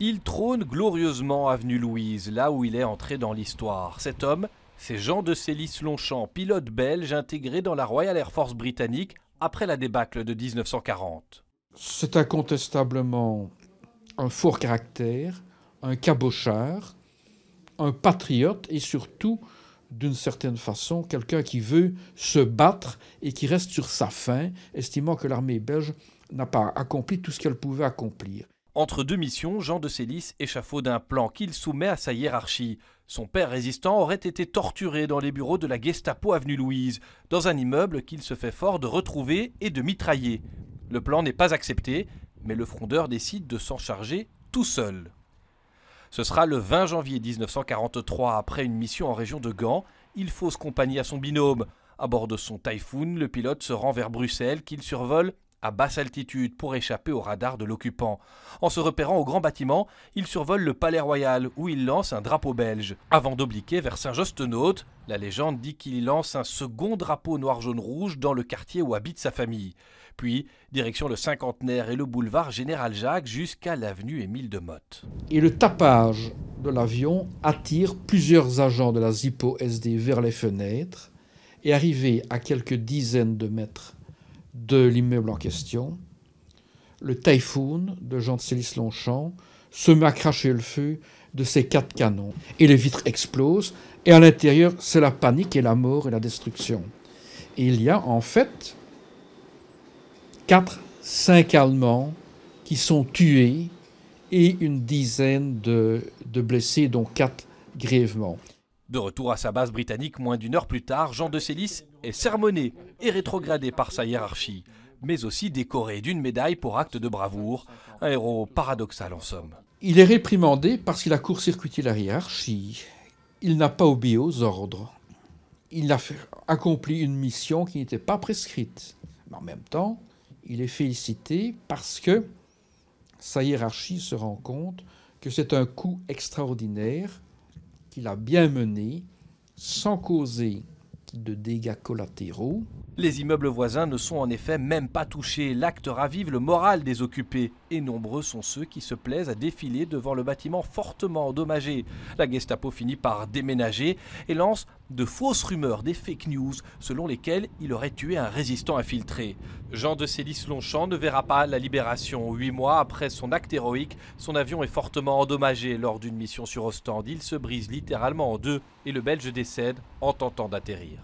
Il trône glorieusement avenue Louise, là où il est entré dans l'histoire. Cet homme, c'est Jean de Célis Longchamp, pilote belge intégré dans la Royal Air Force britannique après la débâcle de 1940. C'est incontestablement un fort caractère, un cabochard, un patriote et surtout, d'une certaine façon, quelqu'un qui veut se battre et qui reste sur sa faim, estimant que l'armée belge n'a pas accompli tout ce qu'elle pouvait accomplir. Entre deux missions, Jean de Sélis échafaude un plan qu'il soumet à sa hiérarchie. Son père résistant aurait été torturé dans les bureaux de la Gestapo avenue Louise, dans un immeuble qu'il se fait fort de retrouver et de mitrailler. Le plan n'est pas accepté, mais le frondeur décide de s'en charger tout seul. Ce sera le 20 janvier 1943, après une mission en région de Gand. Il fausse compagnie à son binôme. À bord de son Typhoon, le pilote se rend vers Bruxelles qu'il survole à basse altitude pour échapper au radar de l'occupant. En se repérant au grand bâtiment, il survole le palais royal où il lance un drapeau belge. Avant d'obliquer vers Saint-Jostenaute, la légende dit qu'il lance un second drapeau noir-jaune-rouge dans le quartier où habite sa famille. Puis, direction le cinquantenaire et le boulevard Général Jacques jusqu'à l'avenue Émile de Motte. Et le tapage de l'avion attire plusieurs agents de la Zippo SD vers les fenêtres et arriver à quelques dizaines de mètres de l'immeuble en question, le Typhoon de Jean-Célis Longchamp, se met à cracher le feu de ses quatre canons. Et les vitres explosent, et à l'intérieur, c'est la panique et la mort et la destruction. Et il y a en fait quatre, cinq Allemands qui sont tués et une dizaine de, blessés, dont quatre grièvement. De retour à sa base britannique moins d'une heure plus tard, Jean de Célis est sermonné et rétrogradé par sa hiérarchie, mais aussi décoré d'une médaille pour acte de bravoure, un héros paradoxal en somme. Il est réprimandé parce qu'il a court-circuité la hiérarchie, il n'a pas obéi aux ordres, il a accompli une mission qui n'était pas prescrite. Mais en même temps, il est félicité parce que sa hiérarchie se rend compte que c'est un coup extraordinaire qu'il a bien mené sans causer de dégâts collatéraux. Les immeubles voisins ne sont en effet même pas touchés. L'acte ravive le moral des occupés. Et nombreux sont ceux qui se plaisent à défiler devant le bâtiment fortement endommagé. La Gestapo finit par déménager et lance de fausses rumeurs, des fake news, selon lesquelles il aurait tué un résistant infiltré. Jean de Célis Longchamp ne verra pas la libération. Huit mois après son acte héroïque, son avion est fortement endommagé lors d'une mission sur Ostende. Il se brise littéralement en deux et le Belge décède en tentant d'atterrir.